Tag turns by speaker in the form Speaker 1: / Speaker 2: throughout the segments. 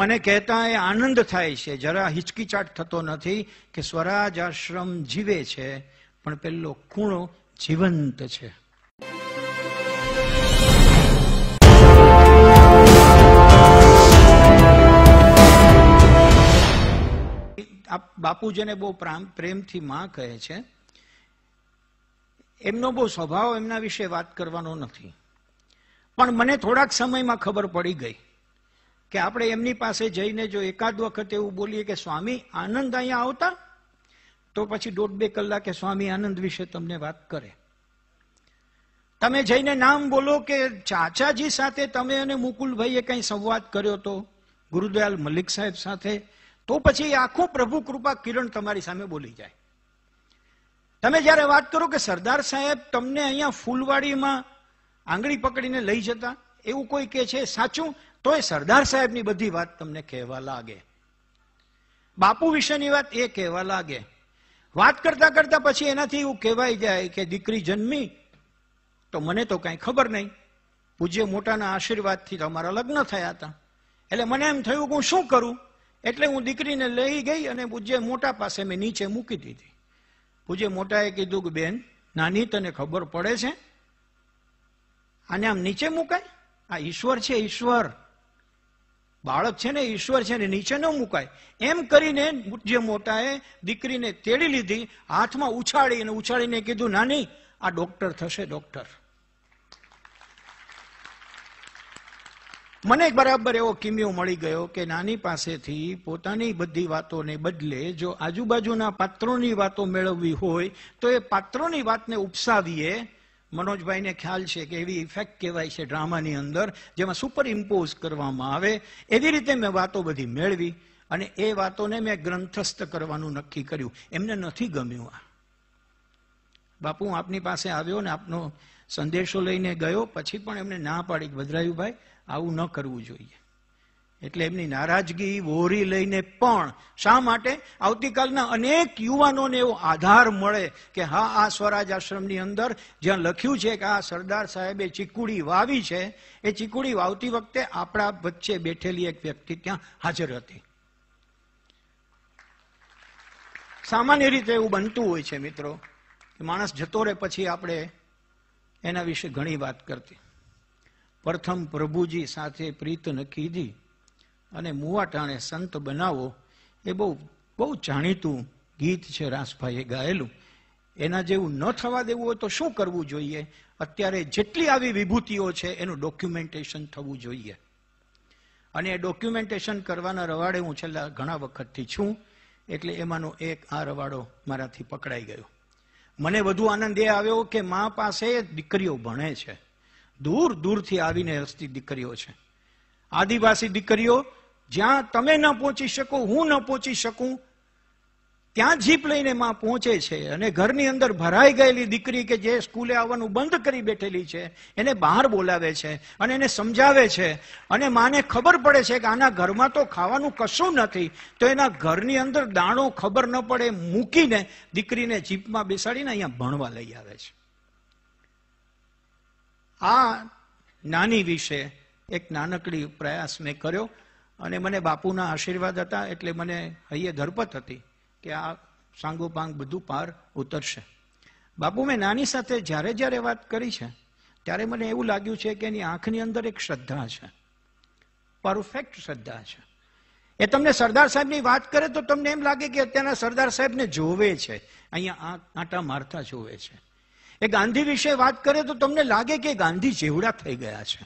Speaker 1: મને કહેતા એ આનંદ થાય છે જરા હિચકીચાટ થતો નથી કે સ્વરાજ આશ્રમ જીવે છે પણ પેલો ખૂણો જીવંત છે બાપુજીને જેને બહુ પ્રેમથી માં કહે છે એમનો બહુ સ્વભાવ એમના વિશે વાત કરવાનો નથી પણ મને થોડાક સમયમાં ખબર પડી ગઈ કે આપણે એમની પાસે જઈને જો એકાદ વખત એવું બોલીએ કે સ્વામી આનંદ અહીંયા આવતા તો પછી દોઢ બે કલાકે સ્વામી આનંદ વિશે તમને વાત કરે તમે જઈને નામ બોલો કે ચાચાજી સાથે તમે અને મુકુલભાઈએ કંઈ સંવાદ કર્યો તો ગુરુદયાલ મલિક સાહેબ સાથે તો પછી આખું પ્રભુ કૃપા કિરણ તમારી સામે બોલી જાય તમે જ્યારે વાત કરો કે સરદાર સાહેબ તમને અહીંયા ફૂલવાડીમાં આંગળી પકડીને લઈ જતા એવું કોઈ કે છે સાચું તોય સરદાર સાહેબની બધી વાત તમને કહેવા લાગે બાપુ વિશેની વાત એ કહેવા લાગે વાત કરતા કરતા પછી એનાથી એવું કહેવાય જાય કે દીકરી જન્મી તો મને તો કાંઈ ખબર નહીં પૂજ્ય મોટાના આશીર્વાદથી અમારા લગ્ન થયા હતા એટલે મને એમ થયું કે હું શું કરું એટલે હું દીકરીને લઈ ગઈ અને પૂજ્ય મોટા પાસે મેં નીચે મૂકી દીધી પૂજ્ય મોટાએ કીધું કે બેન નાની તને ખબર પડે છે આને આમ નીચે મુકાય આ ઈશ્વર છે ઈશ્વર બાળક છે ને ઈશ્વર છે ને નીચે ન મુકાય એમ કરીને જે મોટાએ દીકરીને તેડી લીધી હાથમાં ઉછાળીને ઉછાળીને કીધું નાની આ ડોક્ટર થશે ડોક્ટર મને બરાબર એવો કિમિયો મળી ગયો કે નાની પાસેથી પોતાની બધી વાતોને બદલે જો આજુબાજુના પાત્રોની વાતો મેળવવી હોય તો એ પાત્રોની વાતને ઉપસાવીએ મનોજભાઈને ખ્યાલ છે કે એવી ઇફેક્ટ કહેવાય છે ડ્રામાની અંદર જેમાં સુપર ઇમ્પોઝ કરવામાં આવે એવી રીતે મેં વાતો બધી મેળવી અને એ વાતોને મેં ગ્રંથસ્થ કરવાનું નક્કી કર્યું એમને નથી ગમ્યું આ બાપુ હું આપની પાસે આવ્યો ને આપનો સંદેશો લઈને ગયો પછી પણ એમને ના પાડી ભદ્રાયુભાઈ આવું ન કરવું જોઈએ એટલે એમની નારાજગી વહોરી લઈને પણ શા માટે આવતીકાલના અનેક યુવાનોને એવો આધાર મળે કે હા આ સ્વરાજ આશ્રમની અંદર જ્યાં લખ્યું છે કે આ સરદાર સાહેબે ચીકુડી વાવી છે એ ચીકુડી વાવતી વખતે આપણા વચ્ચે બેઠેલી એક વ્યક્તિ ત્યાં હાજર હતી સામાન્ય રીતે એવું બનતું હોય છે મિત્રો કે માણસ જતો રહે પછી આપણે એના વિશે ઘણી વાત કરતી પ્રથમ પ્રભુજી સાથે પ્રીત ન કીધી અને મુવાટાણે સંત બનાવો એ બહુ બહુ જાણીતું ગીત છે રાસભાઈએ ગાયેલું એના જેવું ન થવા દેવું હોય તો શું કરવું જોઈએ અત્યારે જેટલી આવી વિભૂતિઓ છે એનું ડોક્યુમેન્ટેશન થવું જોઈએ અને એ ડોક્યુમેન્ટેશન કરવાના રવાડે હું છેલ્લા ઘણા વખતથી છું એટલે એમાંનો એક આ રવાડો મારાથી પકડાઈ ગયો મને વધુ આનંદ એ આવ્યો કે મા પાસે દીકરીઓ ભણે છે દૂર દૂરથી આવીને હસતી દીકરીઓ છે આદિવાસી દીકરીઓ જ્યાં તમે ન પહોંચી શકો હું ન પહોંચી શકું ત્યાં જીપ લઈને માં પહોંચે છે અને ઘરની અંદર ભરાઈ ગયેલી દીકરી કે જે સ્કૂલે આવવાનું બંધ કરી બેઠેલી છે એને બહાર બોલાવે છે અને એને સમજાવે છે અને માને ખબર પડે છે કે આના ઘરમાં તો ખાવાનું કશું નથી તો એના ઘરની અંદર દાણો ખબર ન પડે મૂકીને દીકરીને જીપમાં બેસાડીને અહીંયા ભણવા લઈ આવે છે આ નાની વિશે એક નાનકડી પ્રયાસ મેં કર્યો અને મને બાપુના આશીર્વાદ હતા એટલે મને હૈયે ધરપત હતી કે આ સાંગોપાંગ બધું પાર ઉતરશે બાપુ મેં નાની સાથે જ્યારે જ્યારે વાત કરી છે ત્યારે મને એવું લાગ્યું છે કે એની આંખની અંદર એક શ્રદ્ધા છે પરફેક્ટ શ્રદ્ધા છે એ તમને સરદાર સાહેબની વાત કરે તો તમને એમ લાગે કે અત્યારના સરદાર સાહેબને જોવે છે અહીંયા આંટા મારતા જોવે છે એ ગાંધી વિશે વાત કરે તો તમને લાગે કે ગાંધી જેવડા થઈ ગયા છે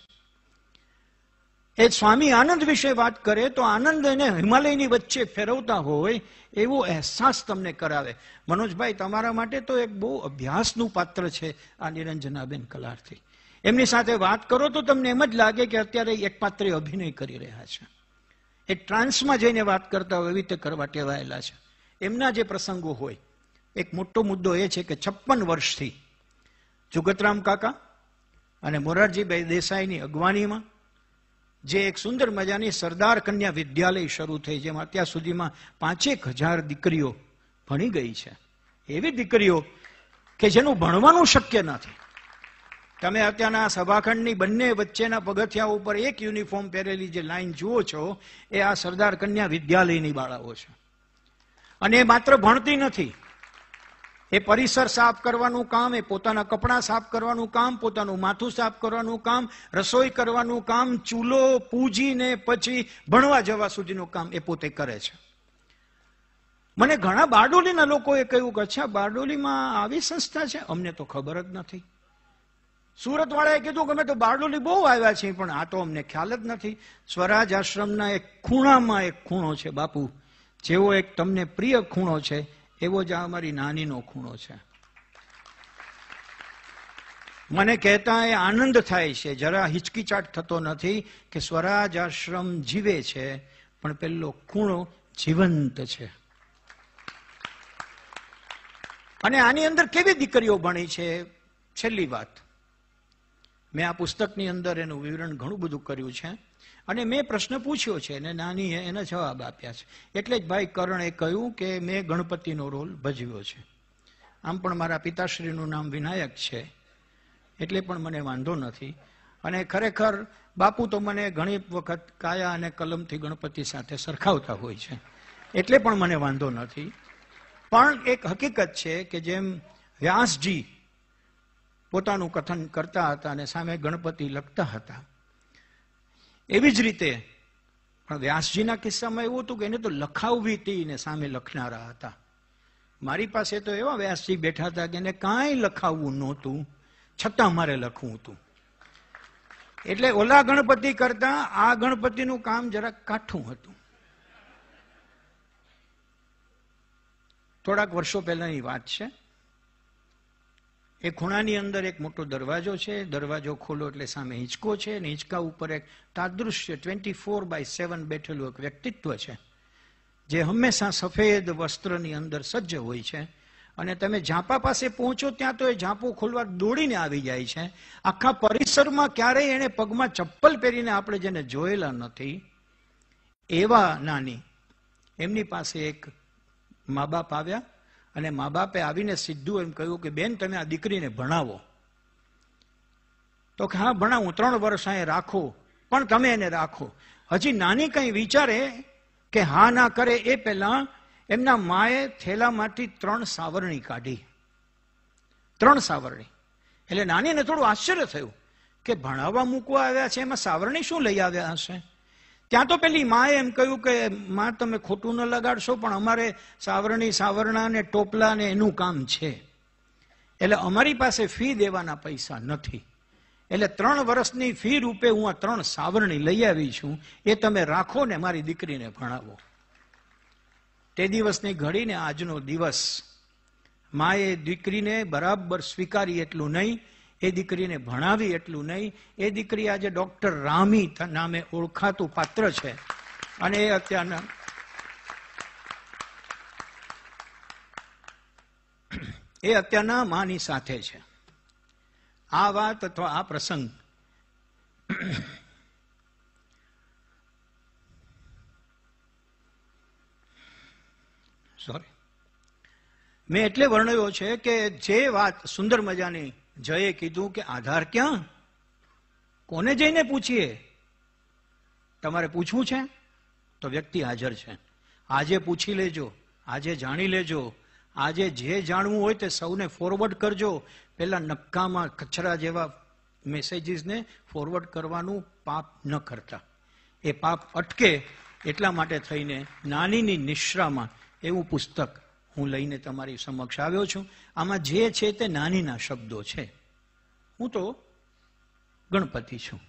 Speaker 1: એ સ્વામી આનંદ વિશે વાત કરે તો આનંદ એને હિમાલયની વચ્ચે ફેરવતા હોય એવો અહેસાસ તમને કરાવે મનોજભાઈ તમારા માટે તો એક બહુ અભ્યાસનું પાત્ર છે આ નિરંજનાબેન કલારથી એમની સાથે વાત કરો તો તમને એમ જ લાગે કે અત્યારે એક પાત્રે અભિનય કરી રહ્યા છે એ ટ્રાન્સમાં જઈને વાત કરતા હોય એવી રીતે કરવા ટેવાયેલા છે એમના જે પ્રસંગો હોય એક મોટો મુદ્દો એ છે કે છપ્પન વર્ષથી જુગતરામ કાકા અને મોરારજીભાઈ દેસાઈની અગવાનીમાં જે એક સુંદર મજાની સરદાર કન્યા વિદ્યાલય શરૂ થઈ જેમાં અત્યાર સુધીમાં પાંચેક હજાર દીકરીઓ ભણી ગઈ છે એવી દીકરીઓ કે જેનું ભણવાનું શક્ય નથી તમે અત્યારના સભાખંડની બંને વચ્ચેના પગથિયા ઉપર એક યુનિફોર્મ પહેરેલી જે લાઈન જુઓ છો એ આ સરદાર કન્યા વિદ્યાલયની બાળાઓ છે અને એ માત્ર ભણતી નથી એ પરિસર સાફ કરવાનું કામ એ પોતાના કપડાં સાફ કરવાનું કામ પોતાનું માથું સાફ કરવાનું કામ રસોઈ કરવાનું કામ ચૂલો પૂજીને પછી ભણવા જવા સુધીનું કામ એ પોતે કરે છે મને ઘણા બારડોલીના લોકોએ કહ્યું કે અચ્છા બારડોલીમાં આવી સંસ્થા છે અમને તો ખબર જ નથી સુરતવાળાએ કીધું કે અમે તો બારડોલી બહુ આવ્યા છીએ પણ આ તો અમને ખ્યાલ જ નથી સ્વરાજ આશ્રમના એક ખૂણામાં એક ખૂણો છે બાપુ જેવો એક તમને પ્રિય ખૂણો છે એવો જ આ અમારી નાનીનો ખૂણો છે મને કહેતા એ આનંદ થાય છે જરા હિચકીચાટ થતો નથી કે સ્વરાજ આશ્રમ જીવે છે પણ પેલો ખૂણો જીવંત છે અને આની અંદર કેવી દીકરીઓ ભણી છે છેલ્લી વાત મેં આ પુસ્તકની અંદર એનું વિવરણ ઘણું બધું કર્યું છે અને મેં પ્રશ્ન પૂછ્યો છે અને નાનીએ એના જવાબ આપ્યા છે એટલે જ ભાઈ કરણે કહ્યું કે મેં ગણપતિનો રોલ ભજવ્યો છે આમ પણ મારા પિતાશ્રીનું નામ વિનાયક છે એટલે પણ મને વાંધો નથી અને ખરેખર બાપુ તો મને ઘણી વખત કાયા અને કલમથી ગણપતિ સાથે સરખાવતા હોય છે એટલે પણ મને વાંધો નથી પણ એક હકીકત છે કે જેમ વ્યાસજી પોતાનું કથન કરતા હતા અને સામે ગણપતિ લખતા હતા એવી જ રીતે પણ વ્યાસજીના કિસ્સામાં એવું હતું કે એને તો લખાવવી હતી ને સામે લખનારા હતા મારી પાસે તો એવા વ્યાસજી બેઠા હતા કે એને કાંઈ લખાવવું નહોતું છતાં મારે લખવું હતું એટલે ઓલા ગણપતિ કરતા આ ગણપતિનું કામ જરાક કાઠું હતું થોડાક વર્ષો પહેલાની વાત છે એ ખૂણાની અંદર એક મોટો દરવાજો છે દરવાજો ખોલો એટલે સામે હિંચકો છે અને હિંચકા ઉપર એક તાદૃશ્ય ટ્વેન્ટી ફોર બાય સેવન બેઠેલું એક વ્યક્તિત્વ છે જે હંમેશા સફેદ વસ્ત્રની અંદર સજ્જ હોય છે અને તમે ઝાંપા પાસે પહોંચો ત્યાં તો એ ઝાંપો ખોલવા દોડીને આવી જાય છે આખા પરિસરમાં ક્યારેય એણે પગમાં ચપ્પલ પહેરીને આપણે જેને જોયેલા નથી એવા નાની એમની પાસે એક મા બાપ આવ્યા અને મા બાપે આવીને સીધું એમ કહ્યું કે બેન તમે આ દીકરીને ભણાવો તો કે હા ભણાવું ત્રણ વર્ષ અહીંયા રાખો પણ તમે એને રાખો હજી નાની કંઈ વિચારે કે હા ના કરે એ પહેલાં એમના માએ થેલામાંથી ત્રણ સાવરણી કાઢી ત્રણ સાવરણી એટલે નાનીને થોડું આશ્ચર્ય થયું કે ભણાવવા મૂકવા આવ્યા છે એમાં સાવરણી શું લઈ આવ્યા હશે ત્યાં તો પેલી માએ એમ કહ્યું કે માં તમે ખોટું ન લગાડશો પણ અમારે સાવરણી સાવરણા ને ટોપલા ને એનું કામ છે એટલે અમારી પાસે ફી દેવાના પૈસા નથી એટલે ત્રણ વર્ષની ફી રૂપે હું આ ત્રણ સાવરણી લઈ આવી છું એ તમે રાખો ને મારી દીકરીને ભણાવો તે દિવસની ઘડીને આજનો દિવસ માએ દીકરીને બરાબર સ્વીકારી એટલું નહીં એ દીકરીને ભણાવી એટલું નહીં એ દીકરી આજે ડૉક્ટર રામી નામે ઓળખાતું પાત્ર છે અને એ અત્યારના એ અત્યારના માની સાથે છે આ વાત અથવા આ પ્રસંગ સોરી મેં એટલે વર્ણવ્યો છે કે જે વાત સુંદર મજાની જયે કીધું કે આધાર ક્યાં કોને જઈને પૂછીએ તમારે પૂછવું છે તો વ્યક્તિ હાજર છે આજે પૂછી લેજો આજે જાણી લેજો આજે જે જાણવું હોય તે સૌને ફોરવર્ડ કરજો પેલા નક્કામાં કચરા જેવા મેસેજીસને ફોરવર્ડ કરવાનું પાપ ન કરતા એ પાપ અટકે એટલા માટે થઈને નાનીની નિશ્રામાં એવું પુસ્તક હું લઈને તમારી સમક્ષ આવ્યો છું આમાં જે છે તે નાનીના શબ્દો છે હું તો ગણપતિ છું